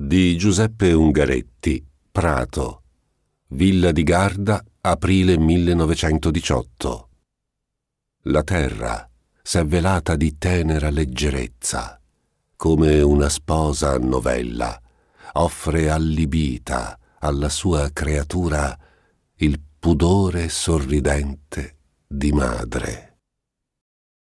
di Giuseppe Ungaretti, Prato, Villa di Garda, aprile 1918. La terra s'è velata di tenera leggerezza, come una sposa novella offre allibita alla sua creatura il pudore sorridente di madre.